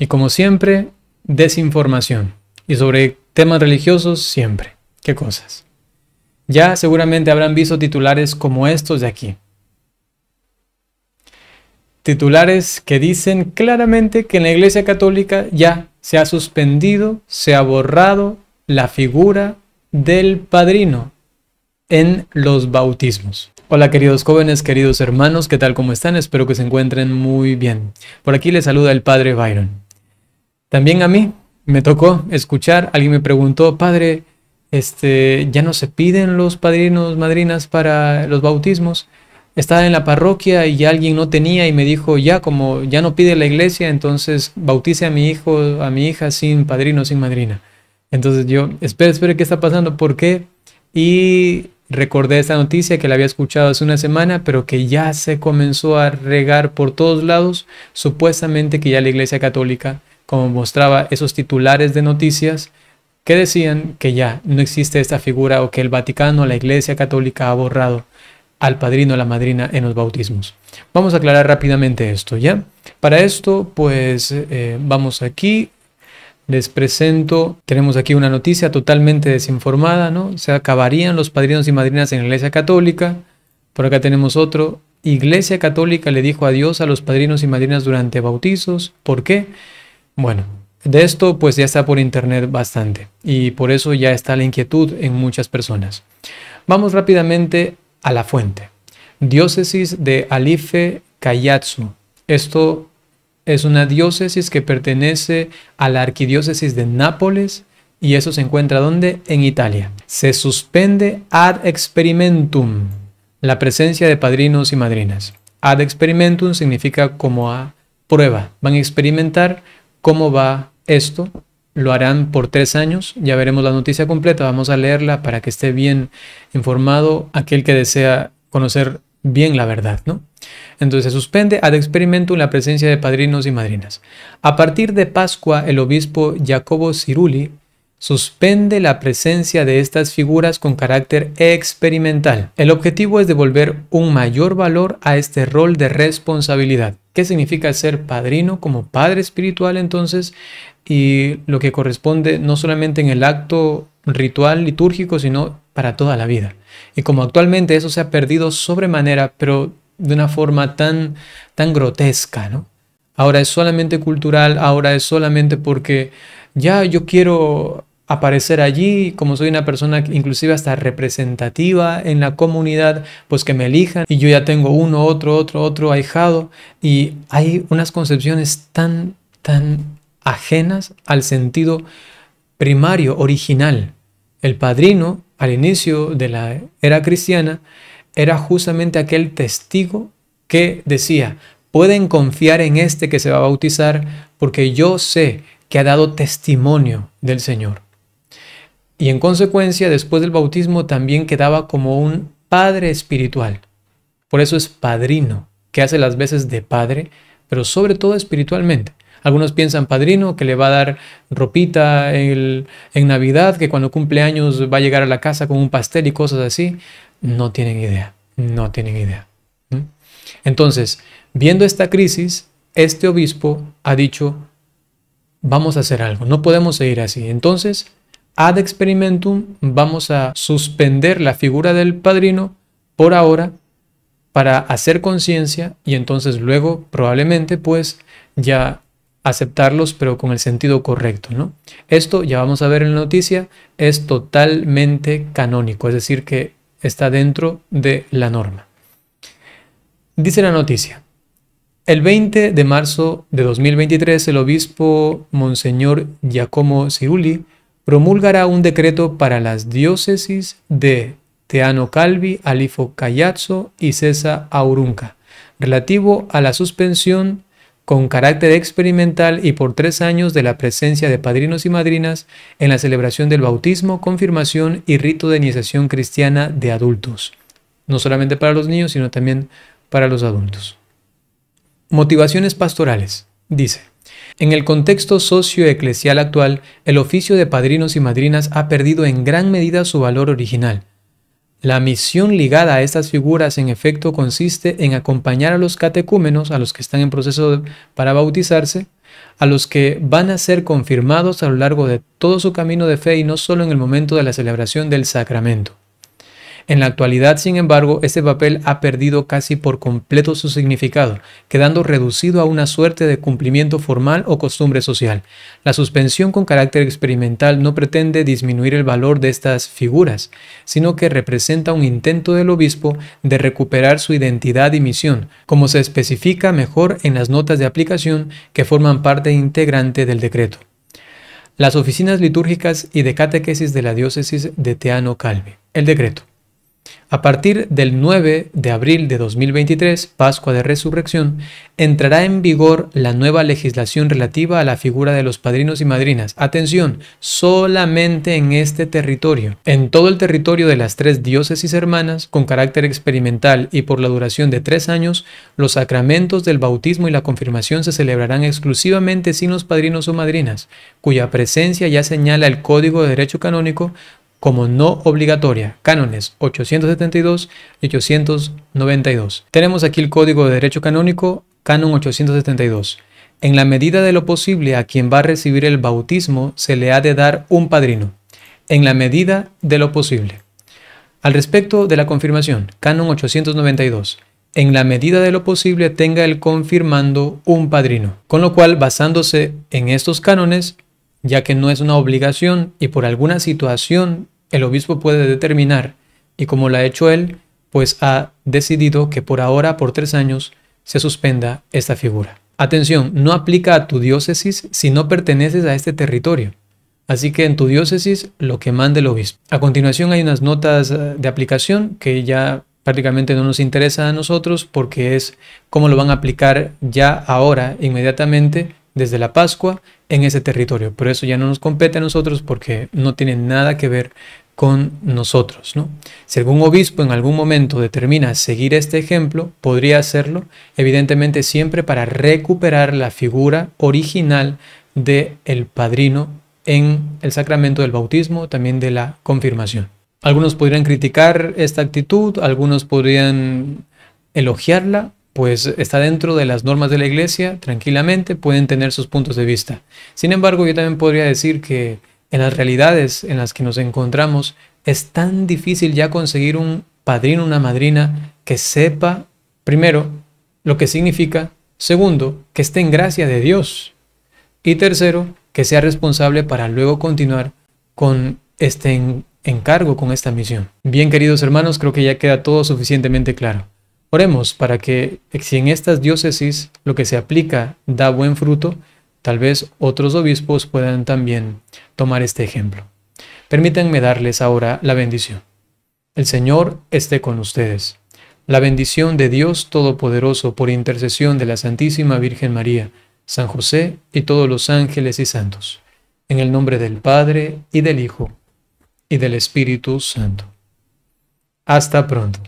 Y como siempre, desinformación. Y sobre temas religiosos, siempre. ¿Qué cosas? Ya seguramente habrán visto titulares como estos de aquí. Titulares que dicen claramente que en la Iglesia Católica ya se ha suspendido, se ha borrado la figura del padrino en los bautismos. Hola queridos jóvenes, queridos hermanos, ¿qué tal? ¿Cómo están? Espero que se encuentren muy bien. Por aquí les saluda el Padre Byron. También a mí me tocó escuchar, alguien me preguntó, padre, este, ya no se piden los padrinos, madrinas para los bautismos. Estaba en la parroquia y alguien no tenía y me dijo, ya como ya no pide la iglesia, entonces bautice a mi hijo, a mi hija sin padrino, sin madrina. Entonces yo, espera, espera, ¿qué está pasando? ¿Por qué? Y recordé esta noticia que la había escuchado hace una semana, pero que ya se comenzó a regar por todos lados, supuestamente que ya la iglesia católica como mostraba esos titulares de noticias que decían que ya no existe esta figura o que el Vaticano, la Iglesia Católica ha borrado al padrino o la madrina en los bautismos. Vamos a aclarar rápidamente esto, ¿ya? Para esto, pues eh, vamos aquí, les presento, tenemos aquí una noticia totalmente desinformada, ¿no? Se acabarían los padrinos y madrinas en la Iglesia Católica. Por acá tenemos otro. Iglesia Católica le dijo adiós a los padrinos y madrinas durante bautizos. ¿Por qué? Bueno, de esto pues ya está por internet bastante y por eso ya está la inquietud en muchas personas. Vamos rápidamente a la fuente. Diócesis de Alife Kayatsu. Esto es una diócesis que pertenece a la arquidiócesis de Nápoles y eso se encuentra ¿dónde? En Italia. Se suspende ad experimentum la presencia de padrinos y madrinas. Ad experimentum significa como a prueba. Van a experimentar ¿Cómo va esto? Lo harán por tres años, ya veremos la noticia completa, vamos a leerla para que esté bien informado aquel que desea conocer bien la verdad, ¿no? Entonces se suspende ad en la presencia de padrinos y madrinas. A partir de Pascua, el obispo Jacobo Ciruli suspende la presencia de estas figuras con carácter experimental. El objetivo es devolver un mayor valor a este rol de responsabilidad. ¿Qué significa ser padrino como padre espiritual entonces? Y lo que corresponde no solamente en el acto ritual litúrgico, sino para toda la vida. Y como actualmente eso se ha perdido sobremanera, pero de una forma tan, tan grotesca, ¿no? Ahora es solamente cultural, ahora es solamente porque ya yo quiero aparecer allí, como soy una persona inclusive hasta representativa en la comunidad, pues que me elijan y yo ya tengo uno, otro, otro, otro ahijado y hay unas concepciones tan, tan ajenas al sentido primario, original. El padrino al inicio de la era cristiana era justamente aquel testigo que decía, pueden confiar en este que se va a bautizar porque yo sé que ha dado testimonio del Señor y en consecuencia después del bautismo también quedaba como un padre espiritual. Por eso es padrino, que hace las veces de padre, pero sobre todo espiritualmente. Algunos piensan padrino que le va a dar ropita en Navidad, que cuando cumple años va a llegar a la casa con un pastel y cosas así. No tienen idea, no tienen idea. Entonces, viendo esta crisis, este obispo ha dicho, vamos a hacer algo, no podemos seguir así. Entonces, ad experimentum vamos a suspender la figura del padrino por ahora para hacer conciencia y entonces luego probablemente pues ya aceptarlos pero con el sentido correcto, Esto ya vamos a ver en la noticia, es totalmente canónico, es decir que está dentro de la norma. Dice la noticia. El 20 de marzo de 2023 el obispo monseñor Giacomo Cirulli promulgará un decreto para las diócesis de Teano Calvi, Alifo Cayazzo y César Aurunca, relativo a la suspensión con carácter experimental y por tres años de la presencia de padrinos y madrinas en la celebración del bautismo, confirmación y rito de iniciación cristiana de adultos, no solamente para los niños, sino también para los adultos. Motivaciones pastorales, dice. En el contexto socioeclesial actual, el oficio de padrinos y madrinas ha perdido en gran medida su valor original. La misión ligada a estas figuras en efecto consiste en acompañar a los catecúmenos, a los que están en proceso para bautizarse, a los que van a ser confirmados a lo largo de todo su camino de fe y no solo en el momento de la celebración del sacramento. En la actualidad, sin embargo, este papel ha perdido casi por completo su significado, quedando reducido a una suerte de cumplimiento formal o costumbre social. La suspensión con carácter experimental no pretende disminuir el valor de estas figuras, sino que representa un intento del obispo de recuperar su identidad y misión, como se especifica mejor en las notas de aplicación que forman parte integrante del decreto las oficinas litúrgicas y de catequesis de la diócesis de Teano Calvi. El decreto. A partir del 9 de abril de 2023, Pascua de Resurrección, entrará en vigor la nueva legislación relativa a la figura de los padrinos y madrinas. Atención, solamente en este territorio. En todo el territorio de las tres diócesis hermanas, con carácter experimental y por la duración de tres años, los sacramentos del bautismo y la confirmación se celebrarán exclusivamente sin los padrinos o madrinas, cuya presencia ya señala el Código de Derecho Canónico como no obligatoria, cánones 872 y 892. Tenemos aquí el Código de Derecho Canónico, canon 872. En la medida de lo posible, a quien va a recibir el bautismo se le ha de dar un padrino, en la medida de lo posible. Al respecto de la confirmación, canon 892 en la medida de lo posible tenga el confirmando un padrino. Con lo cual, basándose en estos cánones, ya que no es una obligación y por alguna situación el obispo puede determinar, y como lo ha hecho él, pues ha decidido que por ahora, por tres años, se suspenda esta figura. Atención, no aplica a tu diócesis si no perteneces a este territorio. Así que en tu diócesis lo que mande el obispo. A continuación hay unas notas eh, de aplicación que ya prácticamente no nos interesa a nosotros porque es cómo lo van a aplicar ya ahora, inmediatamente, desde la Pascua en ese territorio. por eso ya no nos compete a nosotros porque no tiene nada que ver con nosotros. ¿no? Si algún obispo en algún momento determina seguir este ejemplo, podría hacerlo, evidentemente siempre para recuperar la figura original de el padrino en el sacramento del bautismo, también de la confirmación. Algunos podrían criticar esta actitud, algunos podrían elogiarla, pues está dentro de las normas de la iglesia, tranquilamente pueden tener sus puntos de vista. Sin embargo, yo también podría decir que en las realidades en las que nos encontramos es tan difícil ya conseguir un padrino, una madrina que sepa, primero, lo que significa, segundo, que esté en gracia de Dios y tercero, que sea responsable para luego continuar con este encargo, con esta misión. Bien, queridos hermanos, creo que ya queda todo suficientemente claro. Oremos para que si en estas diócesis lo que se aplica da buen fruto, tal vez otros obispos puedan también tomar este ejemplo. Permítanme darles ahora la bendición. El Señor esté con ustedes. La bendición de Dios Todopoderoso por intercesión de la Santísima Virgen María, San José y todos los ángeles y santos. En el nombre del Padre y del Hijo y del Espíritu Santo. Hasta pronto.